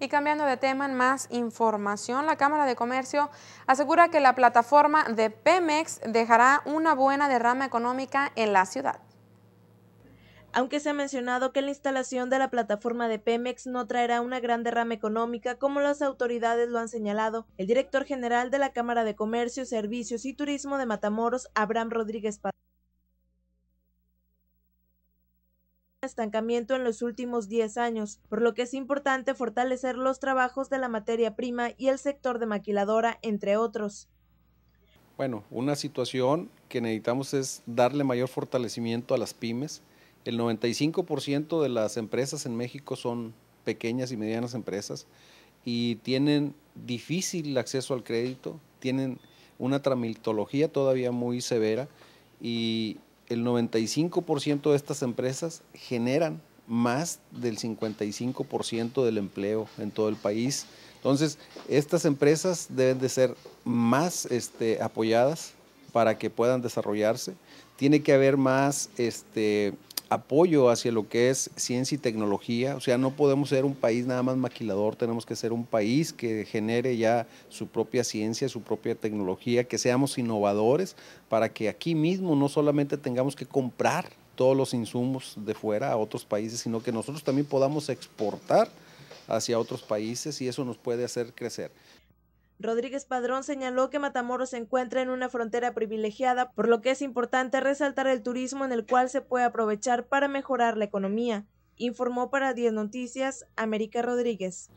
Y cambiando de tema, en más información, la Cámara de Comercio asegura que la plataforma de Pemex dejará una buena derrama económica en la ciudad. Aunque se ha mencionado que la instalación de la plataforma de Pemex no traerá una gran derrama económica como las autoridades lo han señalado, el director general de la Cámara de Comercio, Servicios y Turismo de Matamoros, Abraham Rodríguez Padre estancamiento en los últimos 10 años, por lo que es importante fortalecer los trabajos de la materia prima y el sector de maquiladora, entre otros. Bueno, una situación que necesitamos es darle mayor fortalecimiento a las pymes. El 95% de las empresas en México son pequeñas y medianas empresas y tienen difícil acceso al crédito, tienen una tramitología todavía muy severa y el 95% de estas empresas generan más del 55% del empleo en todo el país. Entonces, estas empresas deben de ser más este, apoyadas para que puedan desarrollarse. Tiene que haber más este, apoyo hacia lo que es ciencia y tecnología. O sea, no podemos ser un país nada más maquilador, tenemos que ser un país que genere ya su propia ciencia, su propia tecnología, que seamos innovadores para que aquí mismo no solamente tengamos que comprar todos los insumos de fuera a otros países, sino que nosotros también podamos exportar hacia otros países y eso nos puede hacer crecer. Rodríguez Padrón señaló que Matamoros se encuentra en una frontera privilegiada, por lo que es importante resaltar el turismo en el cual se puede aprovechar para mejorar la economía. Informó para 10 Noticias América Rodríguez.